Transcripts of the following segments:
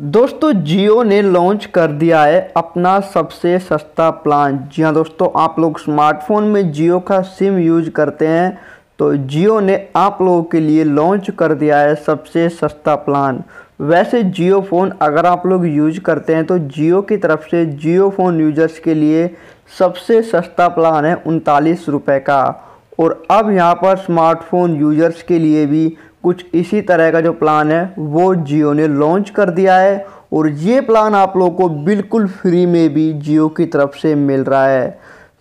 दोस्तों जियो ने लॉन्च कर दिया है अपना सबसे सस्ता प्लान जी हाँ दोस्तों आप लोग स्मार्टफोन में जियो का सिम यूज करते हैं तो जियो ने आप लोगों के लिए लॉन्च कर दिया है सबसे सस्ता प्लान वैसे जियो फ़ोन अगर आप लोग यूज करते हैं तो जियो की तरफ से जियो फ़ोन यूजर्स के लिए सबसे सस्ता प्लान है उनतालीस रुपये का और अब यहाँ पर स्मार्टफोन यूजर्स के लिए भी कुछ इसी तरह का जो प्लान है वो जियो ने लॉन्च कर दिया है और ये प्लान आप लोगों को बिल्कुल फ्री में भी जियो की तरफ से मिल रहा है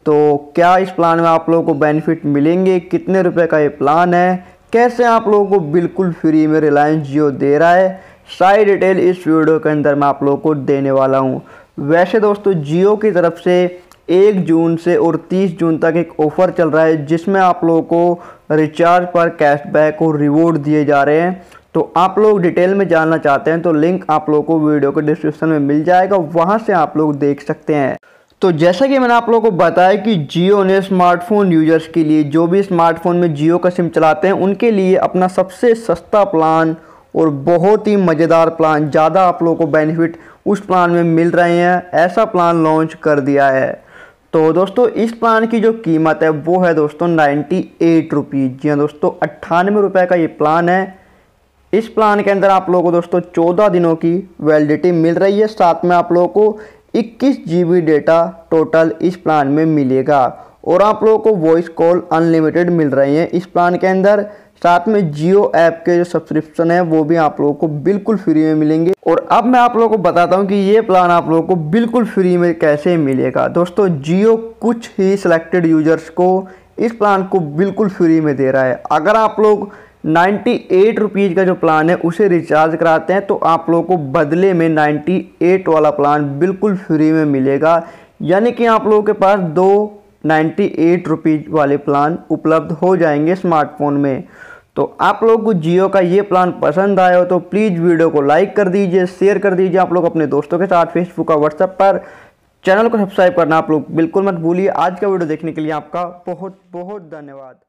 तो क्या इस प्लान में आप लोगों को बेनिफिट मिलेंगे कितने रुपए का ये प्लान है कैसे आप लोगों को बिल्कुल फ्री में रिलायंस जियो दे रहा है सारी डिटेल इस वीडियो के अंदर मैं आप लोगों को देने वाला हूँ वैसे दोस्तों जियो की तरफ से एक जून से और तीस जून तक एक ऑफ़र चल रहा है जिसमें आप लोगों को रिचार्ज पर कैशबैक और रिवॉर्ड दिए जा रहे हैं तो आप लोग डिटेल में जानना चाहते हैं तो लिंक आप लोगों को वीडियो के डिस्क्रिप्शन में मिल जाएगा वहाँ से आप लोग देख सकते हैं तो जैसा कि मैंने आप लोगों को बताया कि जियो ने स्मार्टफोन यूजर्स के लिए जो भी स्मार्टफोन में जियो का सिम चलाते हैं उनके लिए अपना सबसे सस्ता प्लान और बहुत ही मज़ेदार प्लान ज़्यादा आप लोगों को बेनिफिट उस प्लान में मिल रहे हैं ऐसा प्लान लॉन्च कर दिया है तो दोस्तों इस प्लान की जो कीमत है वो है दोस्तों नाइन्टी एट रुपीज़ जी हाँ दोस्तों अट्ठानवे रुपये का ये प्लान है इस प्लान के अंदर आप लोगों को दोस्तों चौदह दिनों की वैलिडिटी मिल रही है साथ में आप लोगों को इक्कीस जी डेटा टोटल इस प्लान में मिलेगा और आप लोगों को वॉइस कॉल अनलिमिटेड मिल रही हैं इस प्लान के अंदर साथ में जियो ऐप के जो सब्सक्रिप्शन है वो भी आप लोगों को बिल्कुल फ्री में मिलेंगे और अब मैं आप लोगों को बताता हूँ कि ये प्लान आप लोगों को बिल्कुल फ्री में कैसे मिलेगा दोस्तों जियो कुछ ही सिलेक्टेड यूजर्स को इस प्लान को बिल्कुल फ्री में दे रहा है अगर आप लोग नाइन्टी एट रुपीज़ का जो प्लान है उसे रिचार्ज कराते हैं तो आप लोगों को बदले में नाइन्टी एट वाला प्लान बिल्कुल फ्री में मिलेगा यानी कि आप लोगों के पास दो नाइन्टी एट रुपीज़ वाले प्लान उपलब्ध हो जाएंगे स्मार्टफोन में तो आप लोग को जियो का ये प्लान पसंद आया हो तो प्लीज़ वीडियो को लाइक कर दीजिए शेयर कर दीजिए आप लोग अपने दोस्तों के साथ फेसबुक और व्हाट्सएप पर चैनल को सब्सक्राइब करना आप लोग बिल्कुल मत भूलिए आज का वीडियो देखने के लिए आपका बहुत बहुत धन्यवाद